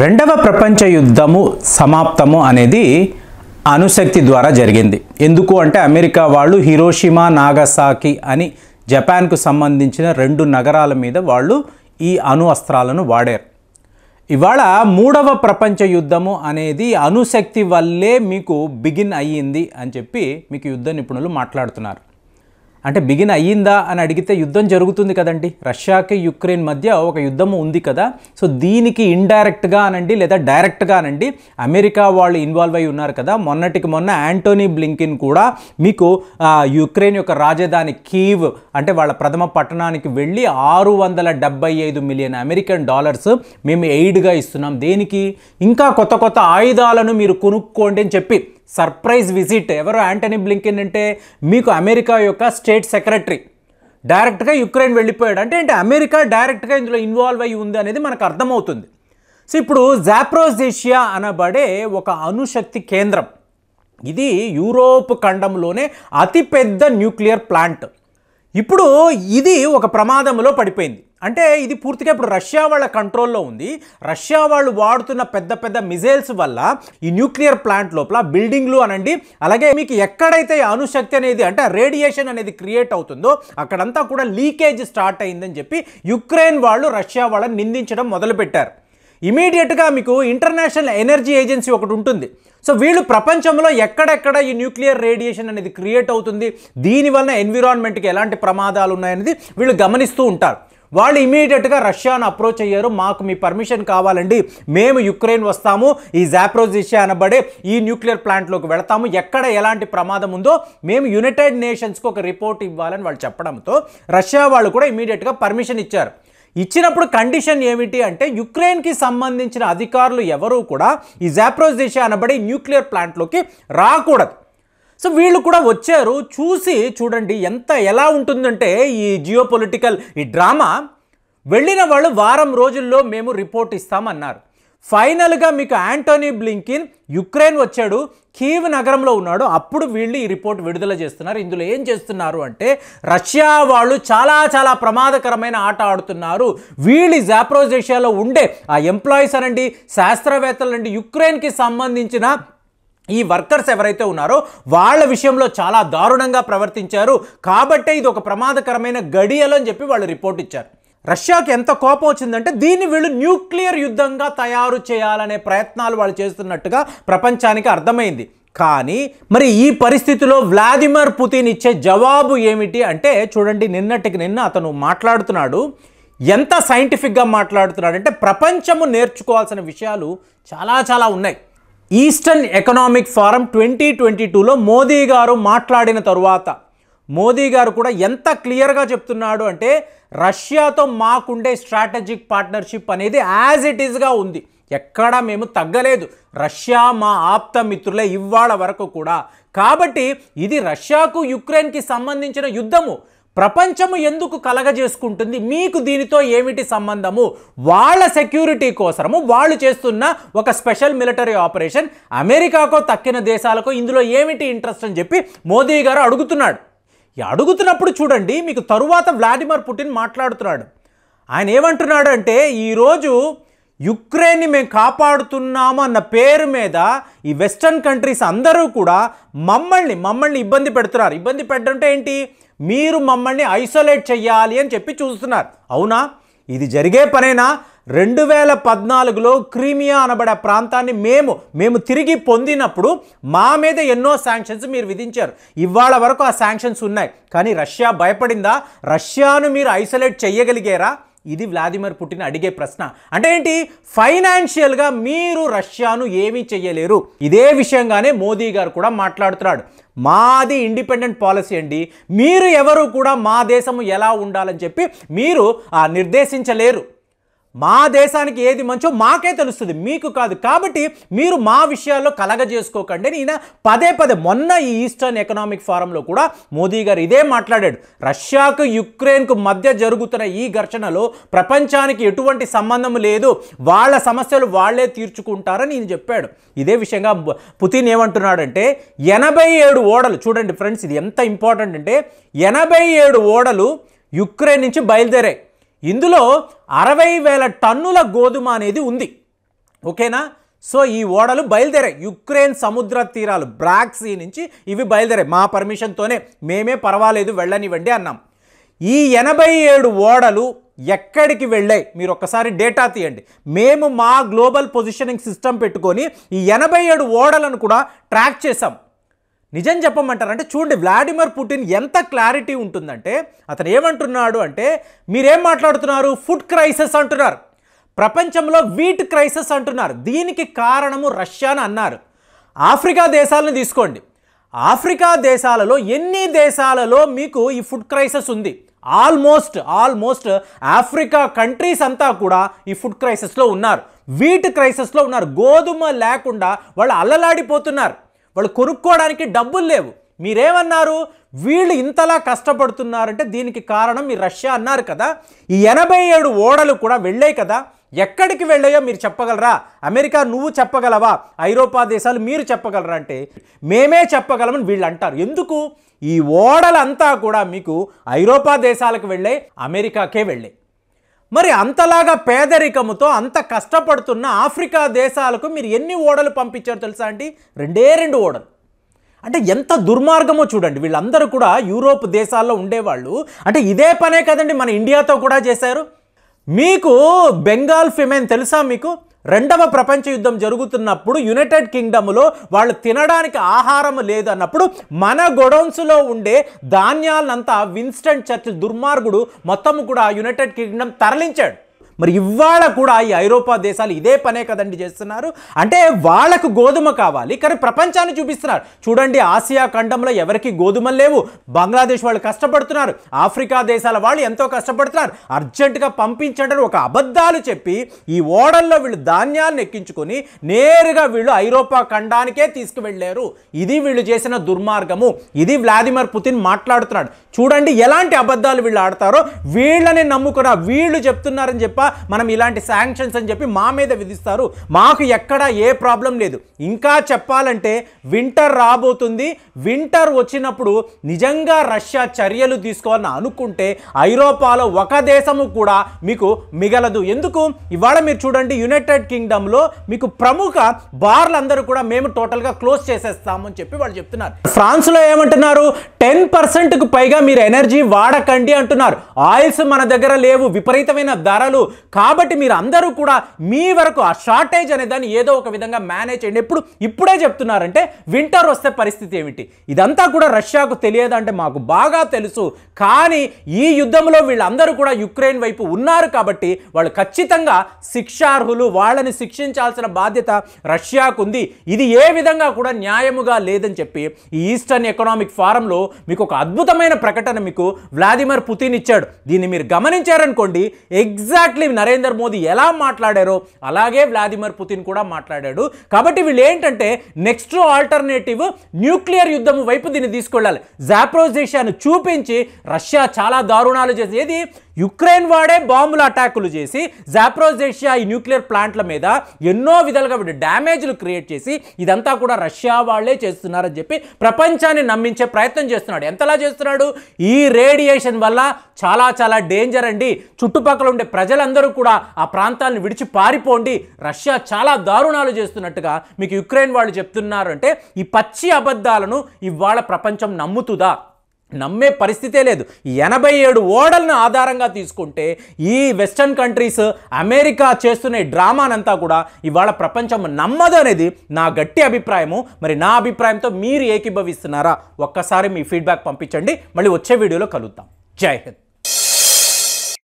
రెండవ ప్రపంచ యుద్ధము సమాప్తము అనేది అణుశక్తి ద్వారా జరిగింది ఎందుకు అంటే అమెరికా వాళ్ళు హిరోషిమా నాగసాకి అని జపాన్కు సంబంధించిన రెండు నగరాల మీద వాళ్ళు ఈ అణు అస్త్రాలను వాడారు ఇవాళ మూడవ ప్రపంచ యుద్ధము అనేది అణుశక్తి వల్లే మీకు బిగిన్ అయ్యింది అని చెప్పి మీకు యుద్ధ నిపుణులు మాట్లాడుతున్నారు అంటే బిగిన్ అయ్యిందా అని అడిగితే యుద్ధం జరుగుతుంది కదండి రష్యాకి యుక్రెయిన్ మధ్య ఒక యుద్ధం ఉంది కదా సో దీనికి ఇండైరెక్ట్గా అనండి లేదా డైరెక్ట్గా అనండి అమెరికా వాళ్ళు ఇన్వాల్వ్ అయి ఉన్నారు కదా మొన్నటికి మొన్న యాంటోనీ బ్లింకిన్ కూడా మీకు యుక్రెయిన్ యొక్క రాజధాని కీవ్ అంటే వాళ్ళ ప్రథమ పట్టణానికి వెళ్ళి ఆరు వందల డెబ్బై ఐదు మిలియన్ అమెరికన్ డాలర్స్ మేము ఎయిడ్గా ఇస్తున్నాం దేనికి ఇంకా కొత్త కొత్త ఆయుధాలను మీరు కొనుక్కోండి అని చెప్పి సర్ప్రైజ్ విజిట్ ఎవరు యాంటనీ బ్లింకిన్ అంటే మీకు అమెరికా యొక్క స్టేట్ సెక్రటరీ డైరెక్ట్గా యుక్రెయిన్ వెళ్ళిపోయాడు అంటే ఏంటి అమెరికా డైరెక్ట్గా ఇందులో ఇన్వాల్వ్ అయ్యి ఉంది అనేది మనకు అర్థమవుతుంది సో ఇప్పుడు జాప్రోజేషియా అనబడే ఒక అణుశక్తి కేంద్రం ఇది యూరోప్ ఖండంలోనే అతిపెద్ద న్యూక్లియర్ ప్లాంట్ ఇప్పుడు ఇది ఒక ప్రమాదంలో పడిపోయింది అంటే ఇది పూర్తిగా ఇప్పుడు రష్యా వాళ్ళ కంట్రోల్లో ఉంది రష్యా వాళ్ళు వాడుతున్న పెద్ద పెద్ద మిజైల్స్ వల్ల ఈ న్యూక్లియర్ ప్లాంట్ లోపల బిల్డింగ్లు అనండి అలాగే మీకు ఎక్కడైతే అణుశక్తి అనేది అంటే రేడియేషన్ అనేది క్రియేట్ అవుతుందో అక్కడంతా కూడా లీకేజ్ స్టార్ట్ అయిందని చెప్పి యుక్రెయిన్ వాళ్ళు రష్యా వాళ్ళని నిందించడం మొదలుపెట్టారు ఇమీడియట్గా మీకు ఇంటర్నేషనల్ ఎనర్జీ ఏజెన్సీ ఒకటి ఉంటుంది సో వీళ్ళు ప్రపంచంలో ఎక్కడెక్కడ ఈ న్యూక్లియర్ రేడియేషన్ అనేది క్రియేట్ అవుతుంది దీనివల్ల ఎన్విరాన్మెంట్కి ఎలాంటి ప్రమాదాలు ఉన్నాయనేది వీళ్ళు గమనిస్తూ ఉంటారు వాళ్ళు ఇమీడియట్గా రష్యాను అప్రోచ్ అయ్యారు మాకు మీ పర్మిషన్ కావాలండి మేము యుక్రెయిన్ వస్తాము ఈ జాప్రోజిషియా అనబడే ఈ న్యూక్లియర్ ప్లాంట్లోకి వెళతాము ఎక్కడ ఎలాంటి ప్రమాదం ఉందో మేము యునైటెడ్ నేషన్స్కి ఒక రిపోర్ట్ ఇవ్వాలని వాళ్ళు చెప్పడంతో రష్యా వాళ్ళు కూడా ఇమీడియట్గా పర్మిషన్ ఇచ్చారు ఇచ్చినప్పుడు కండిషన్ ఏమిటి అంటే యుక్రెయిన్కి సంబంధించిన అధికారులు ఎవరూ కూడా ఈ జాప్రోజిషియా అనబడే న్యూక్లియర్ ప్లాంట్లోకి రాకూడదు సో వీళ్ళు కూడా వచ్చారు చూసి చూడండి ఎంత ఎలా ఉంటుందంటే ఈ జియో పొలిటికల్ ఈ డ్రామా వెళ్ళిన వాళ్ళు వారం రోజుల్లో మేము రిపోర్ట్ ఇస్తామన్నారు ఫైనల్గా మీకు యాంటోనీ బ్లింకిన్ యుక్రెయిన్ వచ్చాడు కీవ్ నగరంలో ఉన్నాడు అప్పుడు వీళ్ళు ఈ రిపోర్ట్ విడుదల చేస్తున్నారు ఇందులో ఏం చేస్తున్నారు అంటే రష్యా వాళ్ళు చాలా చాలా ప్రమాదకరమైన ఆట ఆడుతున్నారు వీళ్ళు జాప్రోజేషియాలో ఉండే ఆ ఎంప్లాయీస్ అనండి శాస్త్రవేత్తలు అండి యుక్రెయిన్కి సంబంధించిన ఈ వర్కర్స్ ఎవరైతే ఉన్నారో వాళ్ళ విషయంలో చాలా దారుణంగా ప్రవర్తించారు కాబట్టే ఇది ఒక ప్రమాదకరమైన గడియలు అని చెప్పి వాళ్ళు రిపోర్ట్ ఇచ్చారు రష్యాకి ఎంత కోపం వచ్చిందంటే దీన్ని వీళ్ళు న్యూక్లియర్ యుద్ధంగా తయారు చేయాలనే ప్రయత్నాలు వాళ్ళు చేస్తున్నట్టుగా ప్రపంచానికి అర్థమైంది కానీ మరి ఈ పరిస్థితిలో వ్లాదిమిర్ పుతిన్ ఇచ్చే జవాబు ఏమిటి అంటే చూడండి నిన్నటికి నిన్న అతను మాట్లాడుతున్నాడు ఎంత సైంటిఫిక్గా మాట్లాడుతున్నాడు అంటే ప్రపంచము నేర్చుకోవాల్సిన విషయాలు చాలా చాలా ఉన్నాయి Eastern Economic Forum twenty twenty టూలో మోదీ గారు మాట్లాడిన తరువాత మోదీ గారు కూడా ఎంత క్లియర్గా చెప్తున్నాడు అంటే రష్యాతో మాకుండే స్ట్రాటజిక్ పార్ట్నర్షిప్ అనేది యాజ్ ఇట్ ఈస్గా ఉంది ఎక్కడా మేము తగ్గలేదు రష్యా మా ఆప్త మిత్రులే ఇవాళ వరకు కూడా కాబట్టి ఇది రష్యాకు యుక్రెయిన్కి సంబంధించిన యుద్ధము ప్రపంచము ఎందుకు కలగజేసుకుంటుంది మీకు దీనితో ఏమిటి సంబంధము వాళ్ళ సెక్యూరిటీ కోసము వాళ్ళు చేస్తున్న ఒక స్పెషల్ మిలిటరీ ఆపరేషన్ అమెరికాకో తక్కిన దేశాలకో ఇందులో ఏమిటి ఇంట్రెస్ట్ అని చెప్పి మోదీ గారు అడుగుతున్నాడు అడుగుతున్నప్పుడు చూడండి మీకు తరువాత వ్లాడిమిర్ పుటిన్ మాట్లాడుతున్నాడు ఆయన ఏమంటున్నాడు అంటే ఈరోజు యుక్రెయిన్ని మేము కాపాడుతున్నాము అన్న పేరు మీద ఈ వెస్టర్న్ కంట్రీస్ అందరూ కూడా మమ్మల్ని మమ్మల్ని ఇబ్బంది పెడుతున్నారు ఇబ్బంది పెట్టడంటే ఏంటి మీరు మమ్మల్ని ఐసోలేట్ చేయాలి అని చెప్పి చూస్తున్నారు అవునా ఇది జరిగే పనేనా రెండు వేల పద్నాలుగులో క్రీమియా అనబడే ప్రాంతాన్ని మేము మేము తిరిగి పొందినప్పుడు మా మీద ఎన్నో శాంక్షన్స్ మీరు విధించారు ఇవాళ వరకు ఆ శాంక్షన్స్ ఉన్నాయి కానీ రష్యా భయపడిందా రష్యాను మీరు ఐసోలేట్ చేయగలిగారా ఇది వ్లాదిమిర్ పుటిన్ అడిగే ప్రశ్న అంటే ఏంటి ఫైనాన్షియల్గా మీరు రష్యాను ఏమీ చెయ్యలేరు ఇదే విషయంగానే మోదీ గారు కూడా మాట్లాడుతున్నాడు మాది ఇండిపెండెంట్ పాలసీ అండి మీరు ఎవరు కూడా మా దేశము ఎలా ఉండాలని చెప్పి మీరు నిర్దేశించలేరు మా దేశానికి ఏది మంచో మాకే తెలుస్తుంది మీకు కాదు కాబట్టి మీరు మా విషయాల్లో కలగజేసుకోకండి ఈయన పదే పదే మొన్న ఈ ఈస్టర్న్ ఎకనామిక్ ఫారంలో కూడా మోదీ గారు ఇదే మాట్లాడాడు రష్యాకు యుక్రెయిన్కు మధ్య జరుగుతున్న ఈ ఘర్షణలో ప్రపంచానికి ఎటువంటి సంబంధం లేదు వాళ్ళ సమస్యలు వాళ్లే తీర్చుకుంటారని ఈయన చెప్పాడు ఇదే విషయంగా పుతిన్ ఏమంటున్నాడంటే ఎనభై ఏడు ఓడలు చూడండి ఫ్రెండ్స్ ఇది ఎంత ఇంపార్టెంట్ అంటే ఎనభై ఏడు ఓడలు యుక్రెయిన్ నుంచి బయలుదేరాయి ఇందులో అరవై వేల టన్నుల గోధుమ అనేది ఉంది ఓకేనా సో ఈ ఓడలు బయలుదేరాయి యుక్రెయిన్ సముద్ర తీరాలు బ్రాక్ సీ నుంచి ఇవి బయలుదేరాయి మా పర్మిషన్తోనే మేమే పర్వాలేదు వెళ్ళనివ్వండి అన్నాం ఈ ఎనభై ఏడు ఓడలు ఎక్కడికి వెళ్ళాయి మీరు ఒక్కసారి డేటా తీయండి మేము మా గ్లోబల్ పొజిషనింగ్ సిస్టమ్ పెట్టుకొని ఈ ఎనభై ఏడు ఓడలను కూడా ట్రాక్ చేసాం నిజం చెప్పమంటారు అంటే చూడండి వ్లాడిమిర్ పుటిన్ ఎంత క్లారిటీ ఉంటుందంటే అతను ఏమంటున్నాడు అంటే మీరేం మాట్లాడుతున్నారు ఫుడ్ క్రైసిస్ అంటున్నారు ప్రపంచంలో వీట్ క్రైసిస్ అంటున్నారు దీనికి కారణము రష్యా అని అన్నారు ఆఫ్రికా దేశాలను తీసుకోండి ఆఫ్రికా దేశాలలో ఎన్ని దేశాలలో మీకు ఈ ఫుడ్ క్రైసిస్ ఉంది ఆల్మోస్ట్ ఆల్మోస్ట్ ఆఫ్రికా కంట్రీస్ అంతా కూడా ఈ ఫుడ్ క్రైసిస్లో ఉన్నారు వీట్ క్రైసిస్లో ఉన్నారు గోధుమ లేకుండా వాళ్ళు అల్లలాడిపోతున్నారు వాళ్ళు కొనుక్కోవడానికి డబ్బులు లేవు మీరేమన్నారు వీళ్ళు ఇంతలా కష్టపడుతున్నారంటే దీనికి కారణం మీరు రష్యా అన్నారు కదా ఈ ఎనభై ఏడు ఓడలు కూడా వెళ్ళాయి కదా ఎక్కడికి వెళ్ళాయో మీరు చెప్పగలరా అమెరికా నువ్వు చెప్పగలవా ఐరోపా దేశాలు మీరు చెప్పగలరా అంటే మేమే చెప్పగలమని వీళ్ళు అంటారు ఎందుకు ఈ ఓడలంతా కూడా మీకు ఐరోపా దేశాలకు వెళ్ళే అమెరికాకే వెళ్ళాయి మరి అంతలాగా పేదరికముతో అంత కష్టపడుతున్న ఆఫ్రికా దేశాలకు మీరు ఎన్ని ఓడలు పంపించారు తెలుసా అండి రెండే రెండు ఓడలు అంటే ఎంత దుర్మార్గమో చూడండి వీళ్ళందరూ కూడా యూరోప్ దేశాల్లో ఉండేవాళ్ళు అంటే ఇదే పనే కదండి మన ఇండియాతో కూడా చేశారు మీకు బెంగాల్ ఫిమెన్ తెలుసా మీకు రెండవ ప్రపంచ యుద్ధం జరుగుతున్నప్పుడు యునైటెడ్ కింగ్డమ్లో వాళ్ళు తినడానికి ఆహారం లేదన్నప్పుడు మన గొడౌన్స్లో ఉండే ధాన్యాలనంతా విన్స్టెంట్ చర్చిల్ దుర్మార్గుడు మొత్తం కూడా యునైటెడ్ కింగ్డమ్ తరలించాడు మరి ఇవాళ కూడా ఈ ఐరోపా దేశాలు ఇదే పనే కదండి చేస్తున్నారు అంటే వాళ్ళకు గోధుమ కావాలి కానీ ప్రపంచాన్ని చూపిస్తున్నారు చూడండి ఆసియా ఖండంలో ఎవరికి గోధుమలు లేవు బంగ్లాదేశ్ వాళ్ళు కష్టపడుతున్నారు ఆఫ్రికా దేశాల వాళ్ళు ఎంతో కష్టపడుతున్నారు అర్జెంటుగా పంపించడం ఒక అబద్ధాలు చెప్పి ఈ ఓడల్లో వీళ్ళు ధాన్యాలను ఎక్కించుకొని నేరుగా వీళ్ళు ఐరోపా ఖండానికే తీసుకువెళ్ళారు ఇది వీళ్ళు చేసిన దుర్మార్గము ఇది వ్లాదిమిర్ పుతిన్ మాట్లాడుతున్నాడు చూడండి ఎలాంటి అబద్ధాలు వీళ్ళు ఆడతారో వీళ్ళని నమ్ముకున్న వీళ్ళు చెప్తున్నారని చెప్పి మనం ఇలాంటి శాంక్షన్స్ అని చెప్పి మా మీద విధిస్తారు మాకు ఎక్కడ ఏ ప్రాబ్లం లేదు ఇంకా చెప్పాలంటే వింటర్ రాబోతుంది వింటర్ వచ్చినప్పుడు నిజంగా రష్యా చర్యలు తీసుకోవాలని అనుకుంటే ఐరోపాలో ఒక దేశము కూడా మీకు మిగలదు ఎందుకు ఇవాళ మీరు చూడండి యునైటెడ్ కింగ్డమ్లో మీకు ప్రముఖ బార్లందరూ కూడా మేము టోటల్గా క్లోజ్ చేసేస్తామని చెప్పి వాళ్ళు చెప్తున్నారు ఫ్రాన్స్లో ఏమంటున్నారు టెన్ పర్సెంట్కు పైగా మీరు ఎనర్జీ వాడకండి అంటున్నారు ఆయిల్స్ మన దగ్గర లేవు విపరీతమైన ధరలు కాబట్టి మీరు అందరూ కూడా మీ వరకు ఆ షార్టేజ్ అనే దాన్ని ఏదో ఒక విధంగా మేనేజ్ చేయండి ఎప్పుడు ఇప్పుడే చెప్తున్నారంటే వింటర్ వస్తే పరిస్థితి ఏమిటి ఇదంతా కూడా రష్యాకు తెలియదంటే మాకు బాగా తెలుసు కానీ ఈ యుద్ధంలో వీళ్ళందరూ కూడా యుక్రెయిన్ వైపు ఉన్నారు కాబట్టి వాళ్ళు ఖచ్చితంగా శిక్షార్హులు వాళ్ళని శిక్షించాల్సిన బాధ్యత రష్యాకు ఉంది ఇది ఏ విధంగా కూడా న్యాయముగా లేదని చెప్పి ఈ ఈస్టర్న్ ఎకనామిక్ ఫారంలో మీకు ఒక అద్భుతమైన ప్రకటన మీకు వ్లాదిమిర్ పుతిన్ ఇచ్చాడు దీన్ని మీరు గమనించారనుకోండి ఎగ్జాక్ట్లీ కాబట్టి నరేందర్ మోదీ ఎలా మాట్లాడారో అలాగే వ్లాదిమిర్ పుతిన్ కూడా మాట్లాడాడు కాబట్టి వీళ్ళు ఏంటంటే నెక్స్ట్ ఆల్టర్నేటివ్ న్యూక్లియర్ యుద్ధం వైపు దీన్ని తీసుకెళ్ళాలి జాప్రోజ్ దేశాన్ని చూపించి రష్యా చాలా దారుణాలు చేసి ఏది యుక్రెయిన్ వాడే బాంబులు అటాకులు చేసి జాప్రోజేషియా ఈ న్యూక్లియర్ ప్లాంట్ల మీద ఎన్నో విధాలుగా డ్యామేజ్లు క్రియేట్ చేసి ఇదంతా కూడా రష్యా వాళ్లే చేస్తున్నారని చెప్పి ప్రపంచాన్ని నమ్మించే ప్రయత్నం చేస్తున్నాడు ఎంతలా చేస్తున్నాడు ఈ రేడియేషన్ వల్ల చాలా చాలా డేంజర్ అండి చుట్టుపక్కల ఉండే ప్రజలందరూ కూడా ఆ ప్రాంతాలను విడిచి పారిపోండి రష్యా చాలా దారుణాలు చేస్తున్నట్టుగా మీకు యుక్రెయిన్ వాళ్ళు చెప్తున్నారు అంటే ఈ పచ్చి అబద్ధాలను ఇవాళ ప్రపంచం నమ్ముతుందా నమ్మే పరిస్థితే లేదు ఎనభై ఏడు ఓడలను ఆధారంగా తీసుకుంటే ఈ వెస్టర్న్ కంట్రీస్ అమెరికా చేస్తున్న డ్రామానంతా కూడా ఇవాళ ప్రపంచం నమ్మదు అనేది నా గట్టి అభిప్రాయము మరి నా అభిప్రాయంతో మీరు ఏకీభవిస్తున్నారా ఒక్కసారి మీ ఫీడ్బ్యాక్ పంపించండి మళ్ళీ వచ్చే వీడియోలో కలుద్దాం జై హింద్